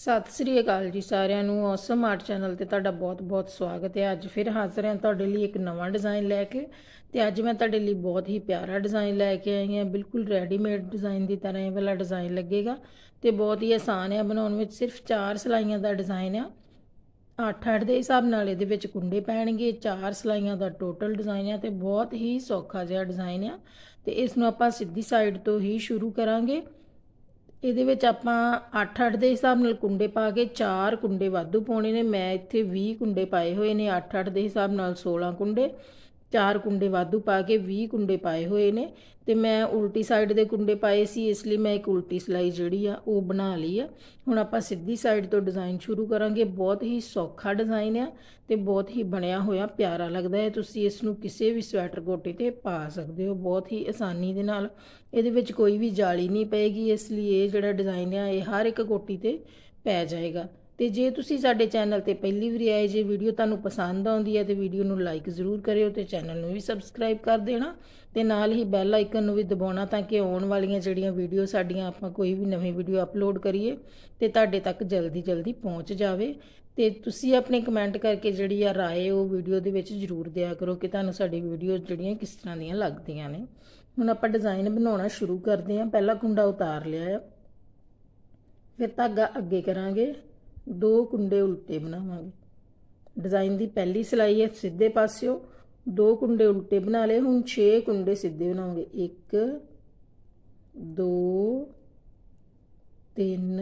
ਸਤਿ ਸ੍ਰੀ ਅਕਾਲ ਜੀ ਸਾਰਿਆਂ ਨੂੰ ਔਸਮ ਆਰਟ ਚੈਨਲ ਤੇ ਤੁਹਾਡਾ ਬਹੁਤ-ਬਹੁਤ ਸਵਾਗਤ ਹੈ ਅੱਜ ਫਿਰ ਹਾਜ਼ਰ ਹਾਂ ਤੁਹਾਡੇ ਲਈ ਇੱਕ ਨਵਾਂ ਡਿਜ਼ਾਈਨ ਲੈ ਕੇ ਤੇ ਅੱਜ ਮੈਂ ਤੁਹਾਡੇ ਲਈ ਬਹੁਤ ਹੀ ਪਿਆਰਾ ਡਿਜ਼ਾਈਨ ਲੈ ਕੇ ਆਈ ਹਾਂ ਬਿਲਕੁਲ ਰੈਡੀਮੇਡ ਡਿਜ਼ਾਈਨ ਦੀ ਤਰ੍ਹਾਂ ਇਹ ਵਾਲਾ ਡਿਜ਼ਾਈਨ ਲੱਗੇਗਾ ਤੇ ਬਹੁਤ ਹੀ ਆਸਾਨ ਹੈ ਬਣਾਉਣ ਵਿੱਚ ਸਿਰਫ 4 ਸਲਾਈਆਂ ਦਾ ਡਿਜ਼ਾਈਨ ਆ 8-8 ਦੇ ਹਿਸਾਬ ਨਾਲ ਇਹਦੇ ਵਿੱਚ ਕੁੰਡੇ ਪੈਣਗੇ 4 ਸਲਾਈਆਂ ਦਾ ਟੋਟਲ ਡਿਜ਼ਾਈਨ ਆ ਤੇ ਬਹੁਤ ਹੀ ਸੌਖਾ ਜਿਹਾ ਡਿਜ਼ਾਈਨ ਆ ਤੇ ਇਸ ਨੂੰ ਆਪਾਂ ਸਿੱਧੀ ਸਾਈਡ ਤੋਂ ਹੀ ਸ਼ੁਰੂ ਕਰਾਂਗੇ ਇਹਦੇ ਵਿੱਚ ਆਪਾਂ 8-8 ਦੇ ਹਿਸਾਬ ਨਾਲ ਕੁੰਡੇ ਪਾ ਕੇ 4 ਕੁੰਡੇ ਵਾਧੂ ਪਾਉਣੇ ਨੇ ਮੈਂ ਇੱਥੇ 20 ਕੁੰਡੇ ਪਾਏ ਹੋਏ ਨੇ 8-8 ਦੇ ਹਿਸਾਬ ਨਾਲ 16 ਕੁੰਡੇ ਚਾਰ ਕੁੰਡੇ ਵਾਧੂ ਪਾ ਕੇ 20 ਕੁੰਡੇ ਪਾਏ ਹੋਏ ਨੇ ਤੇ ਮੈਂ ਉਲਟੀ ਸਾਈਡ ਦੇ ਕੁੰਡੇ ਪਾਏ ਸੀ ਇਸ ਲਈ ਮੈਂ ਇੱਕ ਉਲਟੀ ਸਲਾਈ ਜਿਹੜੀ ਆ ਉਹ ਬਣਾ ਲਈ ਆ ਹੁਣ ਆਪਾਂ ਸਿੱਧੀ ਸਾਈਡ ਤੋਂ ਡਿਜ਼ਾਈਨ ਸ਼ੁਰੂ ਕਰਾਂਗੇ ਬਹੁਤ ਹੀ ਸੌਖਾ ਡਿਜ਼ਾਈਨ ਆ ਤੇ ਬਹੁਤ ਹੀ ਬਣਿਆ ਹੋਇਆ ਪਿਆਰਾ ਲੱਗਦਾ ਹੈ ਤੁਸੀਂ ਇਸ ਨੂੰ ਕਿਸੇ ਵੀ ਸਵੈਟਰ ਗੋਟੇ ਤੇ ਪਾ ਸਕਦੇ ਹੋ ਬਹੁਤ ਹੀ ਆਸਾਨੀ ਦੇ ਨਾਲ ਇਹਦੇ ਵਿੱਚ ਕੋਈ ਵੀ ਜਾਲੀ ਨਹੀਂ ਪਏਗੀ ਇਸ ਲਈ ਇਹ ਜਿਹੜਾ ਡਿਜ਼ਾਈਨ ਆ ਇਹ ਹਰ ਇੱਕ ਕੋਟੀ ਤੇ ਪੈ ਜਾਏਗਾ ਤੇ ਜੇ ਤੁਸੀਂ ਸਾਡੇ ਚੈਨਲ ਤੇ ਪਹਿਲੀ ਵਾਰ ਆਏ ਜੇ ਵੀਡੀਓ ਤੁਹਾਨੂੰ ਪਸੰਦ ਆਉਂਦੀ ਹੈ ਤੇ ਵੀਡੀਓ ਨੂੰ ਲਾਈਕ ਜ਼ਰੂਰ ਕਰਿਓ ਤੇ ਚੈਨਲ ਨੂੰ ਵੀ ਸਬਸਕ੍ਰਾਈਬ ਕਰ ਦੇਣਾ ਤੇ ਨਾਲ ਹੀ ਬੈਲ ਆਈਕਨ ਨੂੰ ਵੀ ਦਬਾਉਣਾ ਤਾਂ ਕਿ ਆਉਣ ਵਾਲੀਆਂ ਜਿਹੜੀਆਂ ਵੀਡੀਓ ਸਾਡੀਆਂ ਆਪਾਂ ਕੋਈ ਵੀ ਨਵੀਂ ਵੀਡੀਓ ਅਪਲੋਡ ਕਰੀਏ ਤੇ ਤੁਹਾਡੇ ਤੱਕ ਜਲਦੀ ਜਲਦੀ ਪਹੁੰਚ ਜਾਵੇ ਤੇ ਤੁਸੀਂ ਆਪਣੇ ਕਮੈਂਟ ਕਰਕੇ ਜਿਹੜੀ ਆ ਰਾਏ ਉਹ ਵੀਡੀਓ ਦੇ ਵਿੱਚ ਜ਼ਰੂਰ ਦਿਆ ਕਰੋ ਕਿ ਤੁਹਾਨੂੰ ਸਾਡੀ ਵੀਡੀਓ ਜਿਹੜੀਆਂ ਕਿਸ ਤਰ੍ਹਾਂ ਦੀਆਂ ਲੱਗਦੀਆਂ ਨੇ ਹੁਣ ਆਪਾਂ ਡਿਜ਼ਾਈਨ ਬਣਾਉਣਾ ਸ਼ੁਰੂ ਕਰਦੇ ਹਾਂ ਪਹਿਲਾ ਕੁੰਡਾ ਉਤਾਰ ਲਿਆ ਹੈ ਫਿਰ ਧਾਗਾ ਅੱਗੇ ਕਰਾਂਗੇ ਦੋ ਕੁੰਡੇ ਉਲਟੇ ਬਣਾਵਾਂਗੇ ਡਿਜ਼ਾਈਨ ਦੀ ਪਹਿਲੀ ਸਿਲਾਈ ਹੈ ਸਿੱਧੇ ਪਾਸਿਓ ਦੋ ਕੁੰਡੇ ਉਲਟੇ ਬਣਾ ਲਏ ਹੁਣ 6 ਕੁੰਡੇ ਸਿੱਧੇ ਬਣਾਉਂਗੇ 1 2 3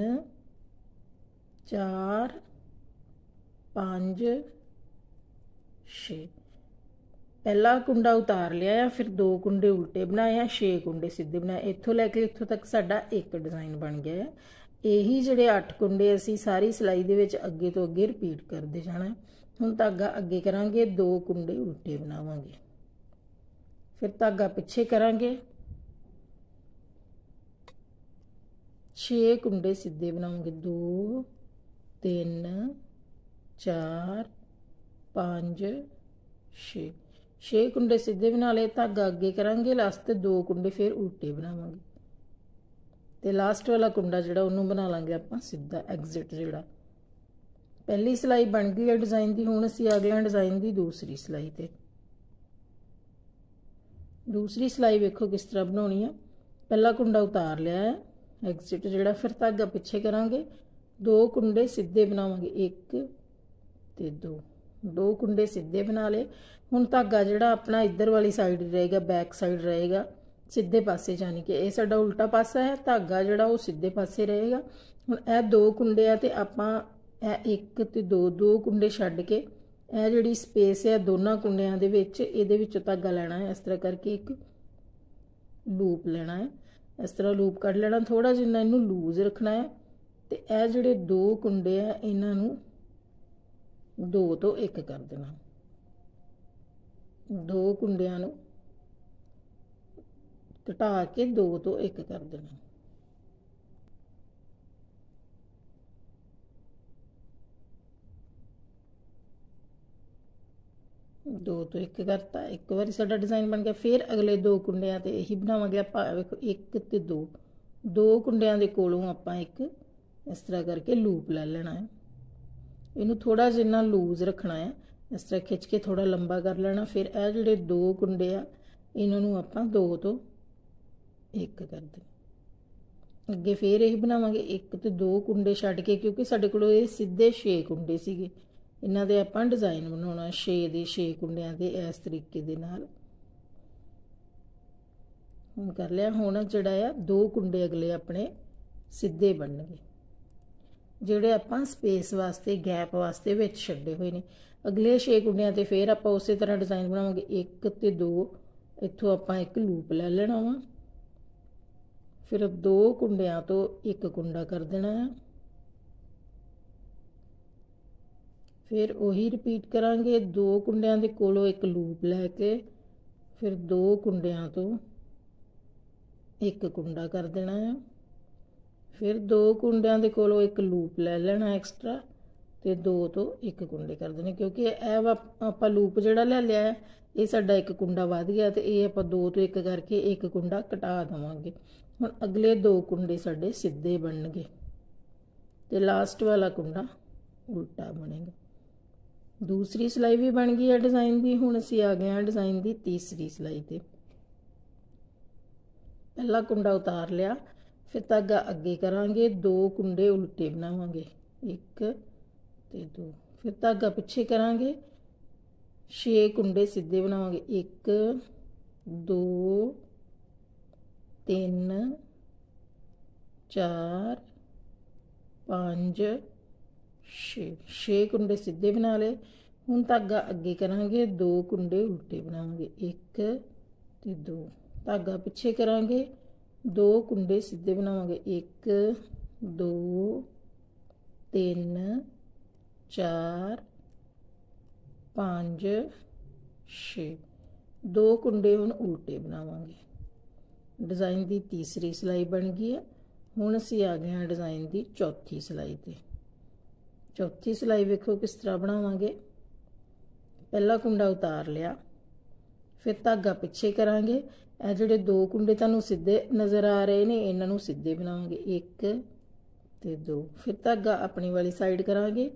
4 5 6 ਪਹਿਲਾ ਕੁੰਡਾ ਉਤਾਰ ਲਿਆ ਆ ਫਿਰ ਦੋ ਕੁੰਡੇ ਉਲਟੇ ਬਣਾਏ ਆ 6 ਕੁੰਡੇ ਸਿੱਧੇ ਬਣਾਏ ਇੱਥੋਂ ਲੈ ਕੇ ਇੱਥੋਂ ਤੱਕ ਸਾਡਾ ਇੱਕ ਡਿਜ਼ਾਈਨ ਬਣ ਗਿਆ ਹੈ ਇਹੀ ਜਿਹੜੇ 8 ਕੁੰਡੇ ਅਸੀਂ ਸਾਰੀ ਸਲਾਈ ਦੇ ਵਿੱਚ ਅੱਗੇ ਤੋਂ ਅੱਗੇ ਰਿਪੀਟ ਕਰਦੇ ਜਾਣਾ ਹੁਣ ਧਾਗਾ ਅੱਗੇ ਕਰਾਂਗੇ ਦੋ ਕੁੰਡੇ ਉਲਟੇ ਬਣਾਵਾਂਗੇ ਫਿਰ ਧਾਗਾ ਪਿੱਛੇ ਕਰਾਂਗੇ 6 ਕੁੰਡੇ ਸਿੱਧੇ ਬਣਾਵਾਂਗੇ 2 3 4 5 6 6 ਕੁੰਡੇ ਸਿੱਧੇ ਬਣਾ ਲਏ ਧਾਗਾ ਅੱਗੇ ਕਰਾਂਗੇ ਲਾਸਟ ਤੇ ਦੋ ਕੁੰਡੇ ਫਿਰ ਉਲਟੇ ਬਣਾਵਾਂਗੇ ਤੇ ਲਾਸਟ ਵਾਲਾ ਕੁੰਡਾ ਜਿਹੜਾ ਉਹਨੂੰ ਬਣਾ ਲਾਂਗੇ ਆਪਾਂ ਸਿੱਧਾ ਐਗਜ਼ਿਟ ਜਿਹੜਾ ਪਹਿਲੀ ਸਲਾਈ ਬਣ ਗਈ ਹੈ ਡਿਜ਼ਾਈਨ ਦੀ ਹੁਣ ਅਸੀਂ ਅਗਲੇ ਡਿਜ਼ਾਈਨ ਦੀ ਦੂਸਰੀ ਸਲਾਈ ਤੇ ਦੂਸਰੀ ਸਲਾਈ ਵੇਖੋ ਕਿਸ ਤਰ੍ਹਾਂ ਬਣਾਉਣੀ ਹੈ ਪਹਿਲਾ ਕੁੰਡਾ ਉਤਾਰ ਲਿਆ ਹੈ ਐਗਜ਼ਿਟ ਜਿਹੜਾ ਫਿਰ ਧਾਗਾ ਪਿੱਛੇ ਕਰਾਂਗੇ ਦੋ ਕੁੰਡੇ ਸਿੱਧੇ ਬਣਾਵਾਂਗੇ ਇੱਕ ਤੇ ਦੋ ਦੋ ਕੁੰਡੇ ਸਿੱਧੇ ਬਣਾ ਲਏ ਹੁਣ ਧਾਗਾ ਜਿਹੜਾ ਆਪਣਾ ਇੱਧਰ ਵਾਲੀ ਸਾਈਡ ਰਹੇਗਾ ਬੈਕ ਸਾਈਡ ਰਹੇਗਾ ਸਿੱਧੇ ਪਾਸੇ ਜਾਣੀ ਕਿ ਇਹ ਸਾਡਾ ਉਲਟਾ ਪਾਸਾ ਹੈ ਧਾਗਾ ਜਿਹੜਾ ਉਹ ਸਿੱਧੇ ਪਾਸੇ ਰਹੇਗਾ ਹੁਣ ਇਹ ਦੋ ਕੁੰਡੇ ਆ ਤੇ ਆਪਾਂ ਇਹ ਇੱਕ ਤੇ ਦੋ ਦੋ ਕੁੰਡੇ ਛੱਡ ਕੇ ਇਹ ਜਿਹੜੀ ਸਪੇਸ ਹੈ ਦੋਨਾਂ ਕੁੰਡਿਆਂ ਦੇ ਵਿੱਚ ਇਹਦੇ ਵਿੱਚੋਂ ਧਾਗਾ ਲੈਣਾ ਹੈ ਇਸ ਤਰ੍ਹਾਂ ਕਰਕੇ ਇੱਕ ਲੂਪ ਲੈਣਾ ਹੈ ਇਸ ਤਰ੍ਹਾਂ ਲੂਪ ਕੱਢ ਲੈਣਾ ਥੋੜਾ ਜਿੰਨਾ ਇਹਨੂੰ ਲੂਜ਼ ਰੱਖਣਾ ਹੈ ਤੇ ਇਹ ਜਿਹੜੇ ਦੋ ਕੁੰਡੇ ਆ ਇਹਨਾਂ ਨੂੰ ਦੋ ਤੋਂ ਇੱਕ ਕਰ ਦੇਣਾ ਦੋ ਕੁੰਡਿਆਂ ਨੂੰ ਘਟਾ ਕੇ 2 ਤੋਂ 1 ਕਰ ਦੇਣਾ ਦੋ ਤੋਂ ਇੱਕ ਕਰਤਾ ਇੱਕ ਵਾਰੀ ਸਾਡਾ ਡਿਜ਼ਾਈਨ ਬਣ ਗਿਆ ਫਿਰ ਅਗਲੇ ਦੋ ਕੁੰਡਿਆਂ ਤੇ ਇਹੀ ਬਣਾਵਾਂਗੇ ਆਪਾਂ ਵੇਖੋ ਇੱਕ ਤੇ ਦੋ ਦੋ ਕੁੰਡਿਆਂ ਦੇ ਕੋਲੋਂ ਆਪਾਂ ਇੱਕ ਇਸ ਤਰ੍ਹਾਂ ਕਰਕੇ ਲੂਪ ਲੈ ਲੈਣਾ ਹੈ ਇਹਨੂੰ ਥੋੜਾ ਜਿੰਨਾ ਲੂਜ਼ ਰੱਖਣਾ ਹੈ ਇਸ ਤਰ੍ਹਾਂ ਖਿੱਚ ਕੇ ਥੋੜਾ ਲੰਬਾ ਕਰ ਲੈਣਾ ਫਿਰ ਇਹ ਜਿਹੜੇ ਦੋ ਕੁੰਡੇ ਆ ਇਹਨਾਂ ਨੂੰ ਆਪਾਂ ਦੋ ਤੋਂ ਇੱਕ ਕਰ ਦੇਣਾ ਅੱਗੇ ਫੇਰ ਇਹ ਬਣਾਵਾਂਗੇ ਇੱਕ ਤੇ ਦੋ ਕੁੰਡੇ ਛੱਡ ਕੇ ਕਿਉਂਕਿ ਸਾਡੇ ਕੋਲ ਇਹ ਸਿੱਧੇ 6 ਕੁੰਡੇ ਸੀਗੇ ਇਹਨਾਂ ਦੇ ਆਪਾਂ ਡਿਜ਼ਾਈਨ ਬਣਾਉਣਾ 6 ਦੇ 6 ਕੁੰਡਿਆਂ ਦੇ ਇਸ ਤਰੀਕੇ ਦੇ ਨਾਲ ਹੁਣ ਕਰ ਲਿਆ ਹੁਣ ਜਿਹੜਾ ਆ ਦੋ ਕੁੰਡੇ ਅਗਲੇ ਆਪਣੇ ਸਿੱਧੇ ਬਣਨਗੇ ਜਿਹੜੇ ਆਪਾਂ ਸਪੇਸ ਵਾਸਤੇ ਗੈਪ ਵਾਸਤੇ ਵਿੱਚ ਛੱਡੇ ਹੋਏ ਨੇ ਅਗਲੇ 6 ਕੁੰਡਿਆਂ ਤੇ ਫੇਰ ਆਪਾਂ ਉਸੇ ਤਰ੍ਹਾਂ ਡਿਜ਼ਾਈਨ ਬਣਾਵਾਂਗੇ 1 ਤੇ 2 ਇੱਥੋਂ ਆਪਾਂ ਇੱਕ ਲੂਪ ਲੈ ਲੈਣਾ ਵਾ ਫਿਰ ਦੋ ਕੁੰਡਿਆਂ ਤੋਂ ਇੱਕ ਕੁੰਡਾ ਕਰ ਦੇਣਾ ਹੈ ਫਿਰ ਉਹੀ ਰਿਪੀਟ ਕਰਾਂਗੇ ਦੋ ਕੁੰਡਿਆਂ ਦੇ ਕੋਲੋਂ ਇੱਕ ਲੂਪ ਲੈ ਕੇ ਫਿਰ ਦੋ ਕੁੰਡਿਆਂ ਤੋਂ ਇੱਕ ਕੁੰਡਾ ਕਰ ਦੇਣਾ ਹੈ ਫਿਰ ਦੋ ਕੁੰਡਿਆਂ ਦੇ ਕੋਲੋਂ ਇੱਕ ਲੂਪ ਲੈ ਲੈਣਾ ਐਕਸਟਰਾ ਤੇ ਦੋ ਤੋਂ ਇੱਕ ਕੁੰਡੇ ਕਰ ਦੇਣੇ ਕਿਉਂਕਿ ਇਹ ਆਪਾਂ ਲੂਪ ਜਿਹੜਾ ਲੈ ਲਿਆ ਇਹ ਸਾਡਾ ਇੱਕ ਕੁੰਡਾ ਵੱਧ ਗਿਆ ਤੇ ਇਹ ਆਪਾਂ ਦੋ ਤੋਂ ਇੱਕ ਕਰਕੇ ਇੱਕ ਕੁੰਡਾ ਘਟਾ ਦਵਾਂਗੇ ਹੁਣ ਅਗਲੇ ਦੋ ਕੁੰਡੇ ਸਾਡੇ ਸਿੱਧੇ ਬਣਨਗੇ ਤੇ ਲਾਸਟ ਵਾਲਾ ਕੁੰਡਾ ਉਲਟਾ ਬਣੇਗਾ ਦੂਸਰੀ ਸਲਾਈ ਵੀ ਬਣ ਗਈ ਹੈ ਡਿਜ਼ਾਈਨ ਦੀ ਹੁਣ ਅਸੀਂ ਆ ਗਏ ਹਾਂ ਡਿਜ਼ਾਈਨ ਦੀ ਤੀਸਰੀ ਸਲਾਈ ਤੇ ਪਹਿਲਾ ਕੁੰਡਾ ਉਤਾਰ ਲਿਆ ਫਿਰ ਧਾਗਾ ਅੱਗੇ ਕਰਾਂਗੇ ਦੋ ਕੁੰਡੇ ਉਲਟੇ ਬਣਾਵਾਂਗੇ ਇੱਕ ਤੇ ਦੋ ਫਿਰ ਧਾਗਾ ਪਿੱਛੇ ਕਰਾਂਗੇ 6 ਕੁੰਡੇ ਸਿੱਧੇ ਬਣਾਵਾਂਗੇ 1 2 ਤਿੰਨ ਚਾਰ ਪੰਜ 6 6 ਕੁੰਡੇ ਸਿੱਧੇ ਬਣਾ ਲਏ ਹੁਣ ਧਾਗਾ ਅੱਗੇ ਕਰਾਂਗੇ ਦੋ ਕੁੰਡੇ ਉਲਟੇ ਬਣਾਵਾਂਗੇ 1 ਤੇ 2 ਧਾਗਾ ਪਿੱਛੇ ਕਰਾਂਗੇ ਦੋ ਕੁੰਡੇ ਸਿੱਧੇ ਬਣਾਵਾਂਗੇ 1 2 3 4 5 6 ਦੋ ਕੁੰਡੇ ਹੁਣ ਉਲਟੇ ਬਣਾਵਾਂਗੇ ਡਿਜ਼ਾਈਨ ਦੀ ਤੀਸਰੀ ਸਿਲਾਈ ਬਣ ਗਈ ਹੈ ਹੁਣ ਅਸੀਂ ਆ ਗਏ ਹਾਂ ਡਿਜ਼ਾਈਨ ਦੀ ਚੌਥੀ ਸਿਲਾਈ ਤੇ ਚੌਥੀ ਸਿਲਾਈ ਵੇਖੋ ਕਿਸ ਤਰ੍ਹਾਂ ਬਣਾਵਾਂਗੇ ਪਹਿਲਾ ਕੁੰਡਾ ਉਤਾਰ ਲਿਆ ਫਿਰ ਧਾਗਾ ਪਿੱਛੇ ਕਰਾਂਗੇ ਇਹ ਜਿਹੜੇ ਦੋ ਕੁੰਡੇ ਤੁਹਾਨੂੰ ਸਿੱਧੇ ਨਜ਼ਰ ਆ ਰਹੇ ਨੇ ਇਹਨਾਂ ਨੂੰ ਸਿੱਧੇ ਬਣਾਵਾਂਗੇ ਇੱਕ ਤੇ ਦੋ ਫਿਰ ਧਾਗਾ ਆਪਣੀ ਵਾਲੀ ਸਾਈਡ ਕਰਾਂਗੇ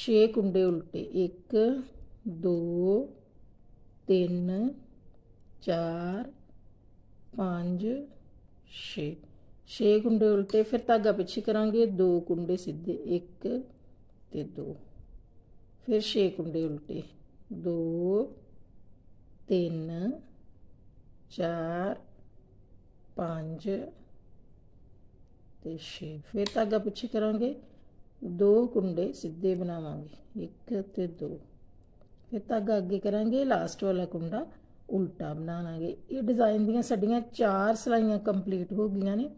6 ਕੁੰਡੇ ਉਲਟੇ 1 2 3 4 5 6 6 ਕੁੰਡੇ ਉਲਟੇ ਫਿਰ ਧਾਗਾ ਪਿੱਛੇ ਕਰਾਂਗੇ ਦੋ ਕੁੰਡੇ ਸਿੱਧੇ 1 ਤੇ 2 ਫਿਰ 6 ਕੁੰਡੇ ਉਲਟੇ 2 3 4 5 ਤੇ 6 ਫਿਰ ਧਾਗਾ ਪਿੱਛੇ ਕਰਾਂਗੇ ਦੋ ਕੁੰਡੇ ਸਿੱਧੇ ਬਣਾਵਾਂਗੇ 1 ਤੇ 2 ਫਿਰ ਧਾਗਾ ਅੱਗੇ ਕਰਾਂਗੇ ਲਾਸਟ ਵਾਲਾ ਕੁੰਡਾ ਉਲਟਾ ਬਣਾ ਲਾਂਗੇ ਇਹ ਡਿਜ਼ਾਈਨ ਦੀਆਂ ਸਾਡੀਆਂ ਚਾਰ ਸਲਾਈਆਂ ਕੰਪਲੀਟ ਹੋ ਗਈਆਂ ਨੇ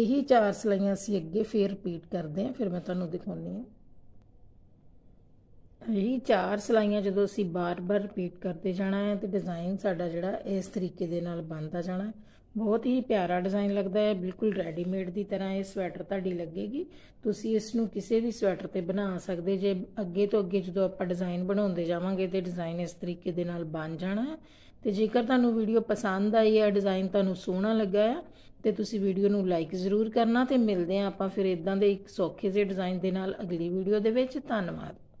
ਇਹੀ ਚਾਰ ਸਲਾਈਆਂ ਅਸੀਂ ਅੱਗੇ ਫੇਰ ਰਿਪੀਟ ਕਰਦੇ ਹਾਂ ਫਿਰ ਮੈਂ ਤੁਹਾਨੂੰ ਦਿਖਾਉਣੀ ਹਾਂ ਇਹੀ ਚਾਰ ਸਲਾਈਆਂ ਜਦੋਂ ਅਸੀਂ ਬਾਰ-ਬਾਰ ਰਿਪੀਟ ਕਰਦੇ ਜਾਣਾ ਹੈ ਤੇ ਡਿਜ਼ਾਈਨ ਸਾਡਾ ਜਿਹੜਾ ਇਸ ਤਰੀਕੇ ਦੇ ਨਾਲ ਬਣਦਾ ਜਾਣਾ ਬਹੁਤ ਹੀ ਪਿਆਰਾ ਡਿਜ਼ਾਈਨ ਲੱਗਦਾ ਹੈ ਬਿਲਕੁਲ ਰੈਡੀਮੇਡ ਦੀ ਤਰ੍ਹਾਂ ਇਹ ਸਵੈਟਰ ਤੁਹਾਡੀ ਲੱਗੇਗੀ ਤੁਸੀਂ ਇਸ ਨੂੰ ਕਿਸੇ ਵੀ ਸਵੈਟਰ ਤੇ ਬਣਾ ਸਕਦੇ ਜੇ ਅੱਗੇ ਤੋਂ ਅੱਗੇ ਜਦੋਂ ਆਪਾਂ ਡਿਜ਼ਾਈਨ ਬਣਾਉਂਦੇ ਜਾਵਾਂਗੇ ਤੇ ਡਿਜ਼ਾਈਨ ਇਸ ਤਰੀਕੇ ਦੇ ਨਾਲ ਬਣ ਜਾਣਾ ਤੇ ਜੇਕਰ ਤੁਹਾਨੂੰ ਵੀਡੀਓ ਪਸੰਦ ਆਈ ਹੈ ਡਿਜ਼ਾਈਨ ਤੁਹਾਨੂੰ ਸੋਹਣਾ ਲੱਗਾ ਹੈ ਤੇ ਤੁਸੀਂ ਵੀਡੀਓ ਨੂੰ ਲਾਈਕ ਜ਼ਰੂਰ ਕਰਨਾ ਤੇ ਮਿਲਦੇ ਆਂ ਆਪਾਂ ਫਿਰ ਇਦਾਂ ਦੇ ਇੱਕ ਸੌਖੇ ਜਿਹੇ ਡਿਜ਼ਾਈਨ ਦੇ ਨਾਲ ਅਗਲੀ ਵੀਡੀਓ ਦੇ ਵਿੱਚ ਧੰਨਵਾਦ